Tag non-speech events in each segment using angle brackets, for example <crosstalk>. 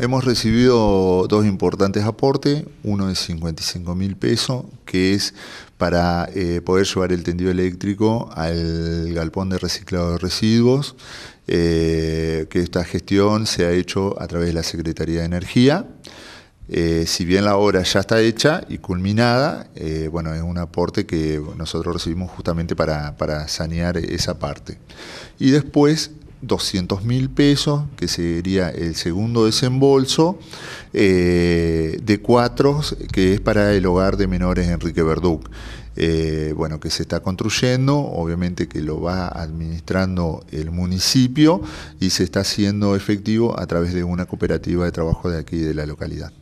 Hemos recibido dos importantes aportes, uno de 55 mil pesos, que es para eh, poder llevar el tendido eléctrico al galpón de reciclado de residuos, eh, que esta gestión se ha hecho a través de la Secretaría de Energía. Eh, si bien la obra ya está hecha y culminada, bueno, es un aporte que nosotros recibimos justamente para, para sanear esa parte. Y después 200 mil pesos, que sería el segundo desembolso, eh, de cuatro, que es para el hogar de menores Enrique Verduc. Eh, bueno, que se está construyendo, obviamente que lo va administrando el municipio y se está haciendo efectivo a través de una cooperativa de trabajo de aquí de la localidad.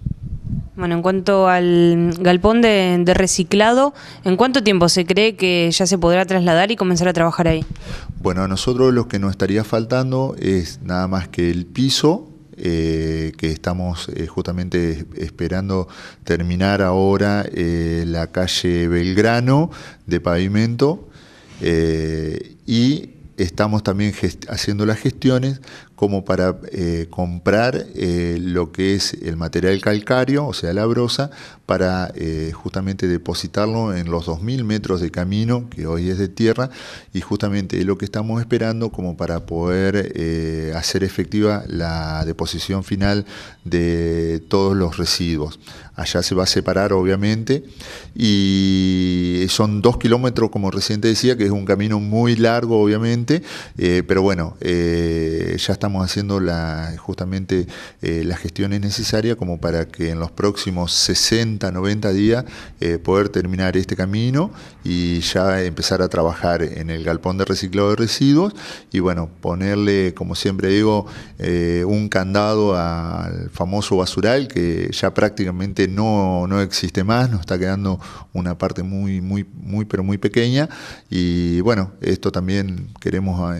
Bueno, en cuanto al galpón de, reciclado, ¿en cuánto tiempo se cree que ya se podrá trasladar y comenzar a trabajar ahí? Bueno, a nosotros lo que nos estaría faltando es nada más que el piso, eh, que estamos eh, justamente esperando terminar ahora eh, la calle Belgrano de pavimento y estamos también haciendo las gestiones como para eh, comprar eh, lo que es el material calcáreo, o sea, la brosa, para eh, justamente depositarlo en los 2.000 metros de camino, que hoy es de tierra, y justamente es lo que estamos esperando como para poder hacer efectiva la deposición final de todos los residuos. Allá se va a separar, obviamente, y son dos kilómetros, como reciente decía, que es un camino muy largo, obviamente, pero bueno, ya está estamos haciendo la, justamente eh, las gestiones necesarias como para que en los próximos 60, 90 días eh, poder terminar este camino y ya empezar a trabajar en el galpón de reciclado de residuos y bueno, ponerle, como siempre digo, eh, un candado al famoso basural que ya prácticamente no, no existe más, nos está quedando una parte muy, muy, muy, pero muy pequeña y bueno, esto también queremos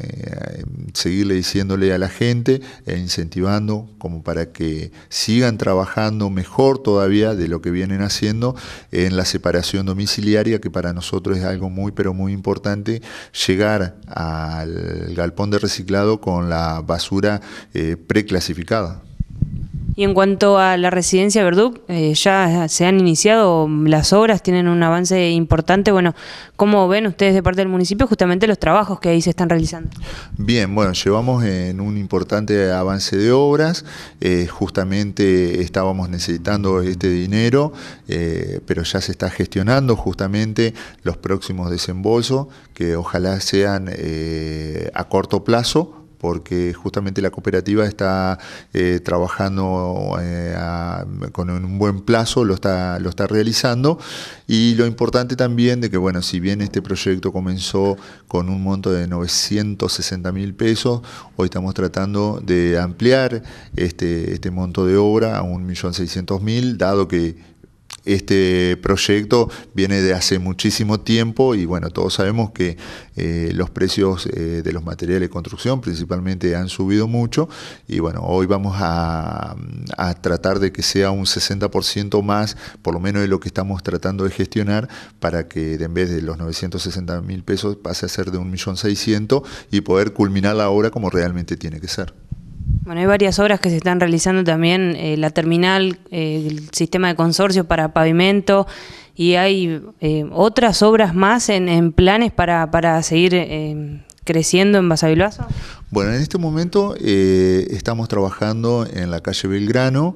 seguirle diciéndole a la gente e incentivando como para que sigan trabajando mejor todavía de lo que vienen haciendo en la separación domiciliaria, que para nosotros es algo muy, pero muy importante, llegar al galpón de reciclado con la basura eh, preclasificada. Y en cuanto a la residencia Verdú, eh, ya se han iniciado las obras, tienen un avance importante. Bueno, ¿cómo ven ustedes de parte del municipio justamente los trabajos que ahí se están realizando? Bien, bueno, llevamos en un importante avance de obras, eh, justamente estábamos necesitando este dinero, eh, pero ya se está gestionando justamente los próximos desembolsos, que ojalá sean a corto plazo porque justamente la cooperativa está eh, trabajando eh, con un buen plazo, lo está, lo está realizando. Y lo importante también de que, bueno, si bien este proyecto comenzó con un monto de 960 mil pesos, hoy estamos tratando de ampliar este, este monto de obra a 1.600.000, dado que este proyecto viene de hace muchísimo tiempo y bueno, todos sabemos que eh, los precios eh, de los materiales de construcción principalmente han subido mucho y bueno, hoy vamos a, a tratar de que sea un 60% más, por lo menos de lo que estamos tratando de gestionar, para que en vez de los 960 mil pesos pase a ser de 1.600.000 y poder culminar la obra como realmente tiene que ser. Bueno, hay varias obras que se están realizando también, eh, la terminal, eh, el sistema de consorcio para pavimento y hay eh, otras obras más en, planes para, seguir creciendo en Basavilbaso. Bueno, en este momento estamos trabajando en la calle Belgrano,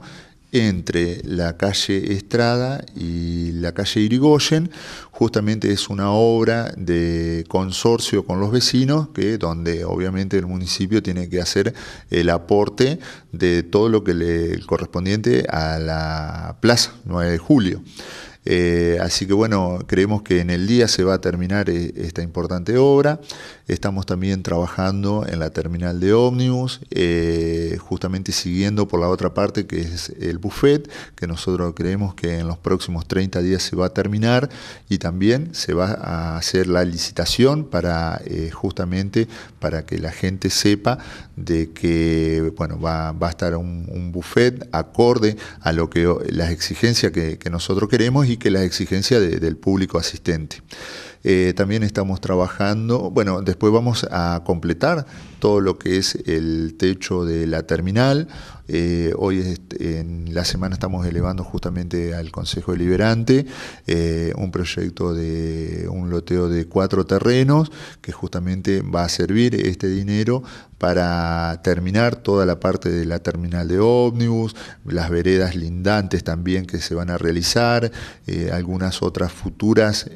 entre la calle Estrada y la calle Irigoyen. Justamente es una obra de consorcio con los vecinos, que donde obviamente el municipio tiene que hacer el aporte de todo lo que le correspondiente a la plaza 9 de julio. Eh, así que bueno, creemos que en el día se va a terminar eh, esta importante obra. Estamos también trabajando en la terminal de ómnibus, eh, justamente siguiendo por la otra parte que es el buffet, que nosotros creemos que en los próximos 30 días se va a terminar y también se va a hacer la licitación para justamente para que la gente sepa de que bueno, va, a estar un, buffet acorde a lo que las exigencias que nosotros queremos que la exigencia del público asistente. Eh, también estamos trabajando, bueno, después vamos a completar todo lo que es el techo de la terminal. Eh, hoy en la semana estamos elevando justamente al Consejo Deliberante eh, un proyecto de un loteo de cuatro terrenos que justamente va a servir este dinero para terminar toda la parte de la terminal de ómnibus, las veredas lindantes también que se van a realizar, eh, algunas otras futuras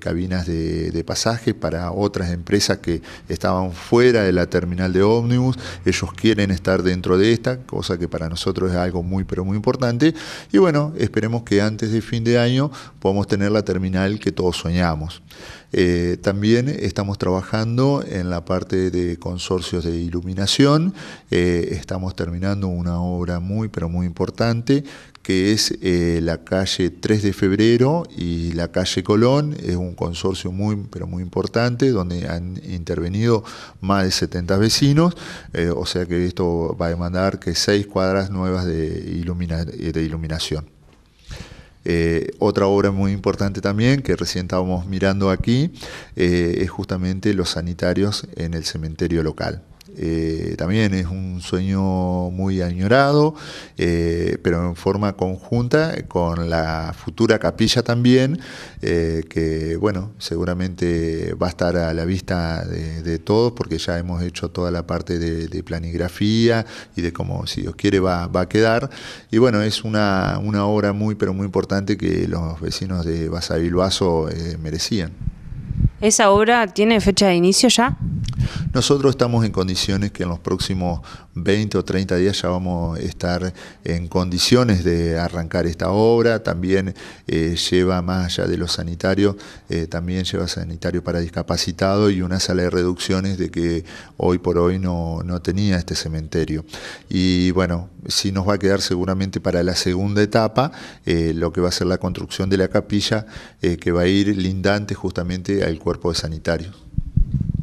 cabinas de, pasaje para otras empresas que estaban fuera de la terminal terminal de ómnibus, ellos quieren estar dentro de esta, cosa que para nosotros es algo muy pero muy importante, y bueno, esperemos que antes de fin de año podamos tener la terminal que todos soñamos. Eh, también estamos trabajando en la parte de consorcios de iluminación, eh, estamos terminando una obra muy pero muy importante que es eh, la calle 3 de febrero y la calle Colón. Es un consorcio muy, pero muy importante donde han intervenido más de 70 vecinos, eh, o sea que esto va a demandar que seis cuadras nuevas de, iluminación. Eh, otra obra muy importante también, que recién estábamos mirando aquí, es justamente los sanitarios en el cementerio local. Eh, también es un sueño muy añorado, eh, pero en forma conjunta con la futura capilla también, eh, que bueno, seguramente va a estar a la vista de, todos porque ya hemos hecho toda la parte de, de, planigrafía y de cómo, si Dios quiere, va, va a quedar. Y bueno, es una, una obra muy, pero muy importante que los vecinos de Basavilbaso merecían. ¿Esa obra tiene fecha de inicio ya? Nosotros estamos en condiciones que en los próximos 20 o 30 días ya vamos a estar en condiciones de arrancar esta obra. También eh, lleva, más allá de lo sanitario, eh, también lleva sanitario para discapacitados y una sala de reducciones de que hoy por hoy no, tenía este cementerio. Y bueno, sí nos va a quedar seguramente para la segunda etapa eh, lo que va a ser la construcción de la capilla que va a ir lindante justamente al cuerpo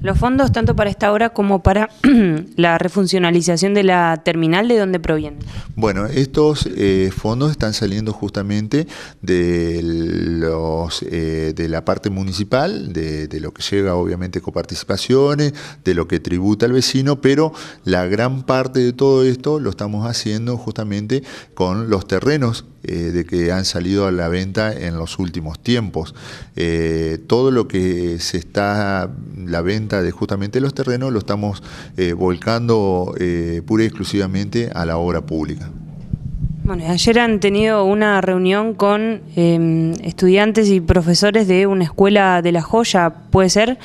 los fondos, tanto para esta obra como para <clears throat> la refuncionalización de la terminal, ¿de dónde provienen? Bueno, estos eh, fondos están saliendo justamente de, los, eh, de la parte municipal, de, lo que llega obviamente coparticipaciones, de lo que tributa al vecino, pero la gran parte de todo esto lo estamos haciendo justamente con los terrenos eh, de que han salido a la venta en los últimos tiempos. Eh, todo lo que se está, la venta de justamente los terrenos, lo estamos eh, volcando pura y exclusivamente a la obra pública. Bueno, ayer han tenido una reunión con em, estudiantes y profesores de una escuela de La Joya, ¿puede ser?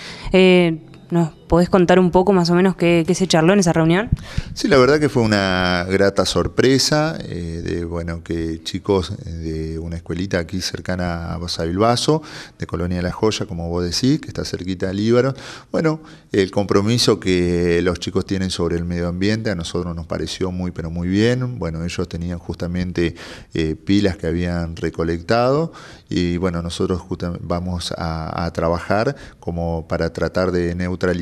¿Nos ¿Podés contar un poco más o menos qué, se charló en esa reunión? Sí, la verdad que fue una grata sorpresa eh, de bueno que chicos eh, de una escuelita aquí cercana a Basavilbaso, de Colonia de la Joya, como vos decís, que está cerquita de Líbaro. Bueno, el compromiso que los chicos tienen sobre el medio ambiente a nosotros nos pareció muy pero muy bien. Bueno, ellos tenían justamente eh, pilas que habían recolectado y bueno, nosotros vamos a trabajar como para tratar de neutralizar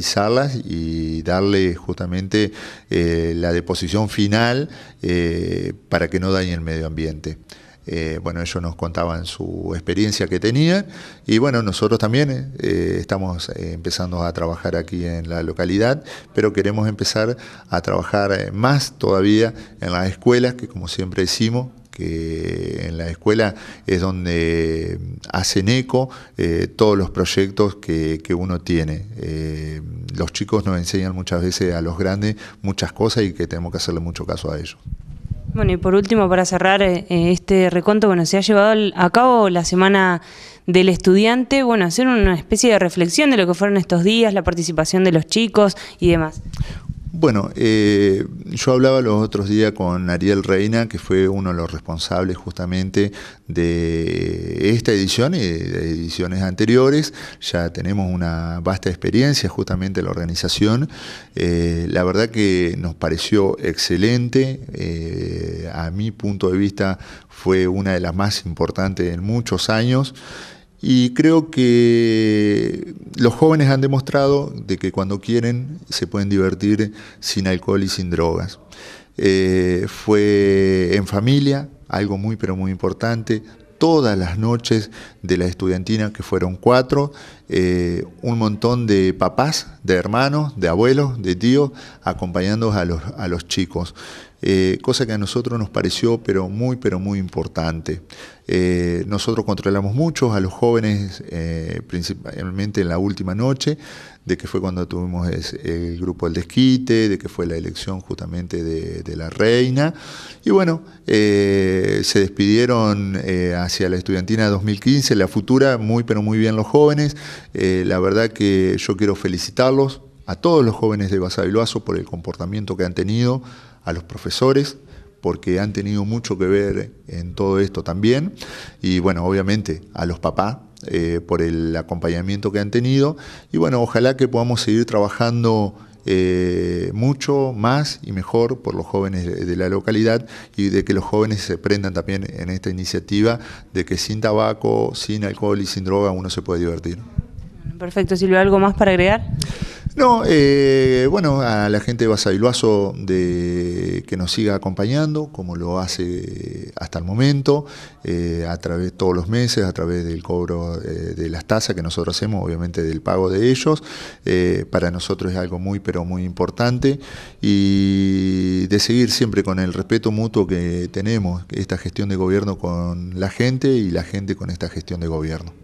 y darle justamente eh, la deposición final eh, para que no dañe el medio ambiente. Eh, bueno, ellos nos contaban su experiencia que tenían y bueno, nosotros también estamos empezando a trabajar aquí en la localidad, pero queremos empezar a trabajar más todavía en las escuelas, que como siempre decimos, que en la escuela es donde hacen eco todos los proyectos que, uno tiene los chicos nos enseñan muchas veces a los grandes muchas cosas y que tenemos que hacerle mucho caso a ellos. Bueno, y por último, para cerrar eh, eh, este recuento, bueno, se ha llevado a cabo la semana del estudiante, bueno, hacer una especie de reflexión de lo que fueron estos días, la participación de los chicos y demás. Bueno, eh, yo hablaba los otros días con Ariel Reina, que fue uno de los responsables justamente de esta edición y de ediciones anteriores. Ya tenemos una vasta experiencia justamente en la organización. Eh, la verdad que nos pareció excelente. Eh, a mi punto de vista fue una de las más importantes en muchos años. Y creo que los jóvenes han demostrado de que cuando quieren se pueden divertir sin alcohol y sin drogas. Eh, fue en familia, algo muy pero muy importante. Todas las noches de la estudiantina, que fueron cuatro, eh, un montón de papás, de hermanos, de abuelos, de tíos, acompañando a los, chicos. Eh, cosa que a nosotros nos pareció pero muy, pero muy importante. Eh, nosotros controlamos mucho a los jóvenes, principalmente en la última noche, de que fue cuando tuvimos el grupo del Desquite, de que fue la elección justamente de, la reina. Y bueno, se despidieron hacia la estudiantina 2015, la futura, muy pero muy bien los jóvenes. Eh, la verdad que yo quiero felicitarlos a todos los jóvenes de Basaviloazo por el comportamiento que han tenido, a los profesores, porque han tenido mucho que ver en todo esto también, y bueno, obviamente a los papás eh, por el acompañamiento que han tenido, y bueno, ojalá que podamos seguir trabajando eh, mucho más y mejor por los jóvenes de la localidad y de que los jóvenes se prendan también en esta iniciativa de que sin tabaco, sin alcohol y sin droga uno se puede divertir perfecto. Silvia, ¿algo más para agregar? No, eh, bueno, a la gente de Basaviluazo de que nos siga acompañando, como lo hace hasta el momento, eh, a través de todos los meses, a través del cobro eh, de las tasas que nosotros hacemos, obviamente del pago de ellos. para nosotros es algo muy, pero muy importante. Y de seguir siempre con el respeto mutuo que tenemos, esta gestión de gobierno con la gente y la gente con esta gestión de gobierno.